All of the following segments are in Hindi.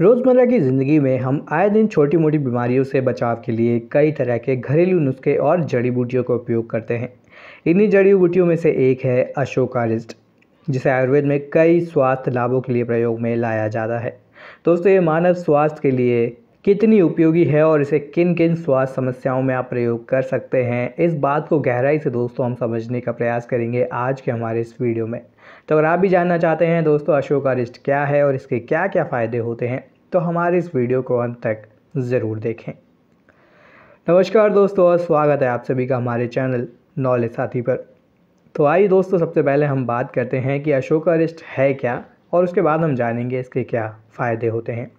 रोज़मर्रा की ज़िंदगी में हम आए दिन छोटी मोटी बीमारियों से बचाव के लिए कई तरह के घरेलू नुस्खे और जड़ी बूटियों का उपयोग करते हैं इन्हीं जड़ी बूटियों में से एक है अशोकारिस्ट जिसे आयुर्वेद में कई स्वास्थ्य लाभों के लिए प्रयोग में लाया जाता है दोस्तों ये मानव स्वास्थ्य के लिए कितनी उपयोगी है और इसे किन किन स्वास्थ्य समस्याओं में आप प्रयोग कर सकते हैं इस बात को गहराई से दोस्तों हम समझने का प्रयास करेंगे आज के हमारे इस वीडियो में तो अगर आप भी जानना चाहते हैं दोस्तों अशोक अरिस्ट क्या है और इसके क्या क्या फ़ायदे होते हैं तो हमारे इस वीडियो को अंत तक ज़रूर देखें नमस्कार दोस्तों और स्वागत है आप सभी का हमारे चैनल नॉलेज साथी पर तो आइए दोस्तों सबसे पहले हम बात करते हैं कि अशोक अरिस्ट है क्या और उसके बाद हम जानेंगे इसके क्या फ़ायदे होते हैं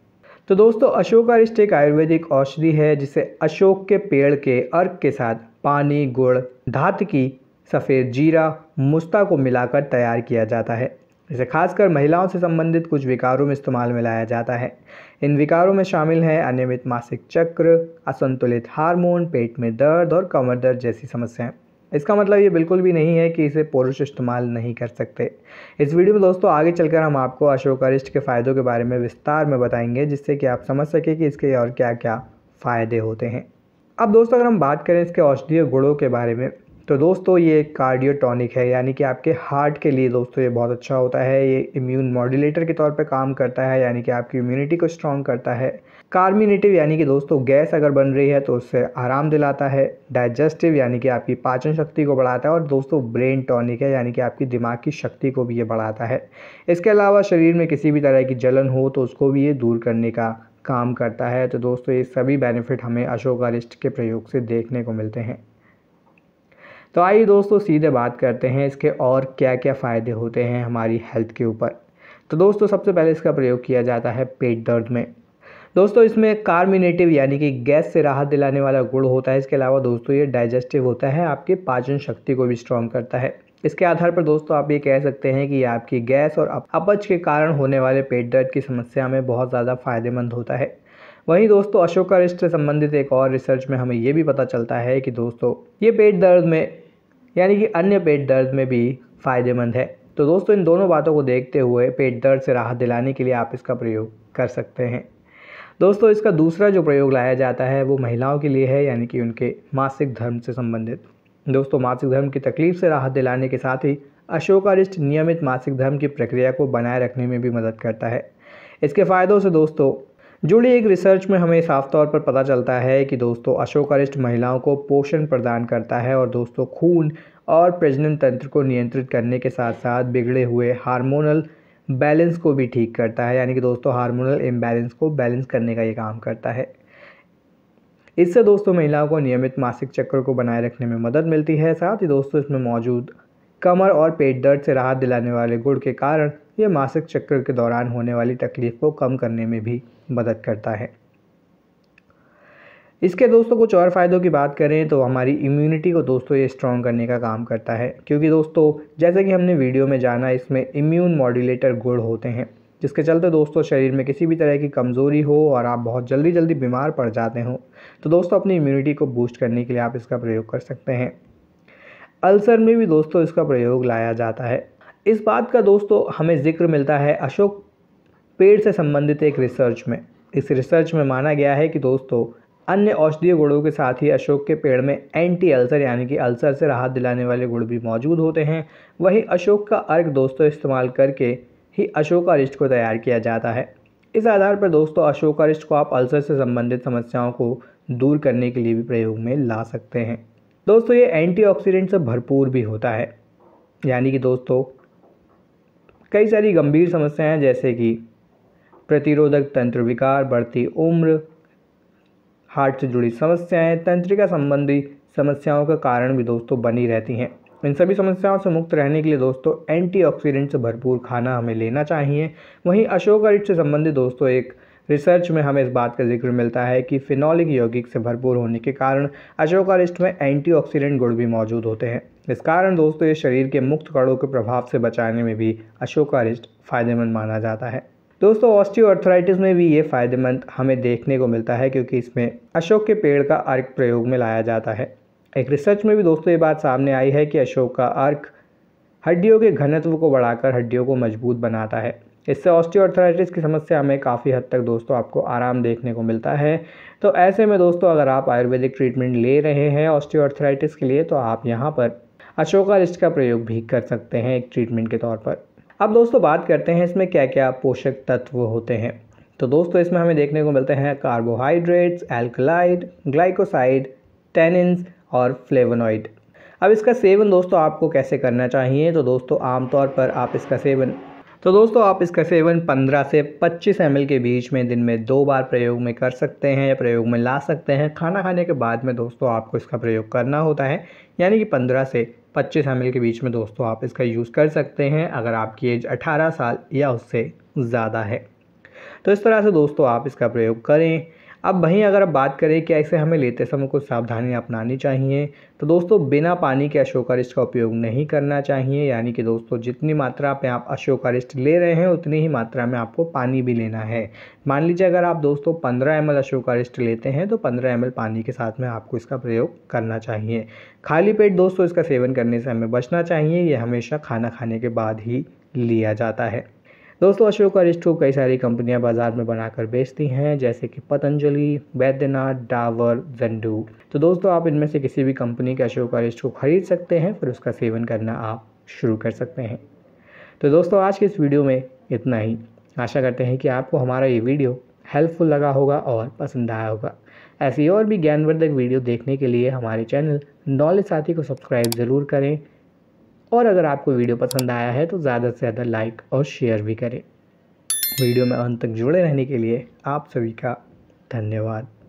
तो दोस्तों अशोक अरिष्ट एक आयुर्वेदिक औषधि है जिसे अशोक के पेड़ के अर्क के साथ पानी गुड़ धात की सफ़ेद जीरा मुस्ता को मिलाकर तैयार किया जाता है इसे खासकर महिलाओं से संबंधित कुछ विकारों में इस्तेमाल में लाया जाता है इन विकारों में शामिल हैं अनियमित मासिक चक्र असंतुलित हार्मोन पेट में दर्द और कमर दर्द जैसी समस्याएं इसका मतलब ये बिल्कुल भी नहीं है कि इसे पुरुष इस्तेमाल नहीं कर सकते इस वीडियो में दोस्तों आगे चलकर हम आपको अशोक के फ़ायदों के बारे में विस्तार में बताएंगे जिससे कि आप समझ सकें कि इसके और क्या क्या फ़ायदे होते हैं अब दोस्तों अगर हम बात करें इसके औषधीय गुणों के बारे में तो दोस्तों ये कार्डियोटॉनिक है यानी कि आपके हार्ट के लिए दोस्तों ये बहुत अच्छा होता है ये इम्यून मॉड्यूलेटर के तौर पे काम करता है यानी कि आपकी इम्यूनिटी को स्ट्रॉन्ग करता है कार्मिनेटिव यानी कि दोस्तों गैस अगर बन रही है तो उससे आराम दिलाता है डाइजेस्टिव यानी कि आपकी पाचन शक्ति को बढ़ाता है और दोस्तों ब्रेन टॉनिक है यानी कि आपकी दिमाग की शक्ति को भी ये बढ़ाता है इसके अलावा शरीर में किसी भी तरह की जलन हो तो उसको भी ये दूर करने का काम करता है तो दोस्तों ये सभी बेनिफिट हमें अशोका लिस्ट के प्रयोग से देखने को मिलते हैं तो आइए दोस्तों सीधे बात करते हैं इसके और क्या क्या फ़ायदे होते हैं हमारी हेल्थ के ऊपर तो दोस्तों सबसे पहले इसका प्रयोग किया जाता है पेट दर्द में दोस्तों इसमें कार्मिनेटिव यानी कि गैस से राहत दिलाने वाला गुड़ होता है इसके अलावा दोस्तों ये डाइजेस्टिव होता है आपके पाचन शक्ति को भी स्ट्रॉन्ग करता है इसके आधार पर दोस्तों आप ये कह सकते हैं कि आपकी गैस और अपच के कारण होने वाले पेट दर्द की समस्या में बहुत ज़्यादा फायदेमंद होता है वहीं दोस्तों अशोका रिष्ट से संबंधित एक और रिसर्च में हमें ये भी पता चलता है कि दोस्तों ये पेट दर्द में यानी कि अन्य पेट दर्द में भी फ़ायदेमंद है तो दोस्तों इन दोनों बातों को देखते हुए पेट दर्द से राहत दिलाने के लिए आप इसका प्रयोग कर सकते हैं दोस्तों इसका दूसरा जो प्रयोग लाया जाता है वो महिलाओं के लिए है यानी कि उनके मासिक धर्म से संबंधित दोस्तों मासिक धर्म की तकलीफ से राहत दिलाने के साथ ही अशोकारिष्ट नियमित मासिक धर्म की प्रक्रिया को बनाए रखने में भी मदद करता है इसके फ़ायदों से दोस्तों जुड़ी एक रिसर्च में हमें साफ तौर पर पता चलता है कि दोस्तों अशोक अरिष्ट महिलाओं को पोषण प्रदान करता है और दोस्तों खून और प्रजनन तंत्र को नियंत्रित करने के साथ साथ बिगड़े हुए हार्मोनल बैलेंस को भी ठीक करता है यानी कि दोस्तों हार्मोनल इम्बैलेंस को बैलेंस करने का ये काम करता है इससे दोस्तों महिलाओं को नियमित मासिक चक्र को बनाए रखने में मदद मिलती है साथ ही दोस्तों इसमें मौजूद कमर और पेट दर्द से राहत दिलाने वाले गुड़ के कारण ये मासिक चक्र के दौरान होने वाली तकलीफ को कम करने में भी मदद करता है इसके दोस्तों कुछ और फ़ायदों की बात करें तो हमारी इम्यूनिटी को दोस्तों ये स्ट्रॉन्ग करने का काम करता है क्योंकि दोस्तों जैसे कि हमने वीडियो में जाना इसमें इम्यून मॉड्यूलेटर गुड़ होते हैं जिसके चलते दोस्तों शरीर में किसी भी तरह की कमज़ोरी हो और आप बहुत जल्दी जल्दी बीमार पड़ जाते हो तो दोस्तों अपनी इम्यूनिटी को बूस्ट करने के लिए आप इसका प्रयोग कर सकते हैं अल्सर में भी दोस्तों इसका प्रयोग लाया जाता है इस बात का दोस्तों हमें जिक्र मिलता है अशोक पेड़ से संबंधित एक रिसर्च में इस रिसर्च में माना गया है कि दोस्तों अन्य औषधीय गुणों के साथ ही अशोक के पेड़ में एंटी अल्सर यानी कि अल्सर से राहत दिलाने वाले गुण भी मौजूद होते हैं वहीं अशोक का अर्घ दोस्तों इस्तेमाल करके ही अशोक अरिष्ट को तैयार किया जाता है इस आधार पर दोस्तों अशोक अरिष्ट को आप अल्सर से संबंधित समस्याओं को दूर करने के लिए भी प्रयोग में ला सकते हैं दोस्तों ये एंटी से भरपूर भी होता है यानी कि दोस्तों कई सारी गंभीर समस्याएँ जैसे कि प्रतिरोधक तंत्र विकार बढ़ती उम्र हार्ट से जुड़ी समस्याएं तंत्रिका संबंधी समस्याओं का कारण भी दोस्तों बनी रहती हैं इन सभी समस्याओं से मुक्त रहने के लिए दोस्तों एंटीऑक्सीडेंट से भरपूर खाना हमें लेना चाहिए वहीं अशोक अरिट से संबंधित दोस्तों एक रिसर्च में हमें इस बात का जिक्र मिलता है कि फिनॉलिक यौगिक से भरपूर होने के कारण अशोका रिस्ट में एंटीऑक्सीडेंट गुण भी मौजूद होते हैं इस कारण दोस्तों ये शरीर के मुक्त कड़ों के प्रभाव से बचाने में भी अशोका रिस्ट फायदेमंद माना जाता है दोस्तों ऑस्टियोआर्थराइटिस में भी ये फ़ायदेमंद हमें देखने को मिलता है क्योंकि इसमें अशोक के पेड़ का अर्क प्रयोग में लाया जाता है एक रिसर्च में भी दोस्तों ये बात सामने आई है कि अशोक का अर्क हड्डियों के घनत्व को बढ़ाकर हड्डियों को मजबूत बनाता है इससे ऑस्टियोआर्थराइटिस की समस्या में काफ़ी हद तक दोस्तों आपको आराम देखने को मिलता है तो ऐसे में दोस्तों अगर आप आयुर्वेदिक ट्रीटमेंट ले रहे हैं ऑस्टियोआर्थराइटिस के लिए तो आप यहाँ पर अशोका रिस्ट का प्रयोग भी कर सकते हैं एक ट्रीटमेंट के तौर पर अब दोस्तों बात करते हैं इसमें क्या क्या पोषक तत्व होते हैं तो दोस्तों इसमें हमें देखने को मिलते हैं कार्बोहाइड्रेट्स एल्कलाइड ग्लाइकोसाइड टेनिन्स और फ्लेवनॉइड अब इसका सेवन दोस्तों आपको कैसे करना चाहिए तो दोस्तों आमतौर पर आप इसका सेवन तो दोस्तों आप इसका सेवन 15 से 25 एम के बीच में दिन में दो बार प्रयोग में कर सकते हैं या प्रयोग में ला सकते हैं खाना खाने के बाद में दोस्तों आपको इसका प्रयोग करना होता है यानी कि 15 से पच्चीस एम के बीच में दोस्तों आप इसका यूज़ कर सकते हैं अगर आपकी एज अठारह साल या उससे ज़्यादा है तो इस तरह से दोस्तों आप इसका प्रयोग करें अब वहीं अगर आप बात करें कि ऐसे हमें लेते समय कुछ सावधानियाँ अपनानी चाहिए तो दोस्तों बिना पानी के अशोका रिस्ट का उपयोग नहीं करना चाहिए यानी कि दोस्तों जितनी मात्रा पे आप अशोका रिस्ट ले रहे हैं उतनी ही मात्रा में आपको पानी भी लेना है मान लीजिए अगर आप दोस्तों पंद्रह एम अशोका रिस्ट लेते हैं तो पंद्रह एम पानी के साथ में आपको इसका प्रयोग करना चाहिए खाली पेट दोस्तों इसका सेवन करने से हमें बचना चाहिए ये हमेशा खाना खाने के बाद ही लिया जाता है दोस्तों अशोक अरिस्ट को कई सारी कंपनियां बाज़ार में बनाकर बेचती हैं जैसे कि पतंजलि वैद्यनाथ डावर जंडू तो दोस्तों आप इनमें से किसी भी कंपनी के अशोक अरिस्ट को ख़रीद सकते हैं फिर उसका सेवन करना आप शुरू कर सकते हैं तो दोस्तों आज के इस वीडियो में इतना ही आशा करते हैं कि आपको हमारा ये वीडियो हेल्पफुल लगा होगा और पसंद आया होगा ऐसी और भी ज्ञानवर्धक वीडियो देखने के लिए हमारे चैनल नॉलेज साथी को सब्सक्राइब ज़रूर करें और अगर आपको वीडियो पसंद आया है तो ज़्यादा से ज़्यादा लाइक और शेयर भी करें वीडियो में अंत तक जुड़े रहने के लिए आप सभी का धन्यवाद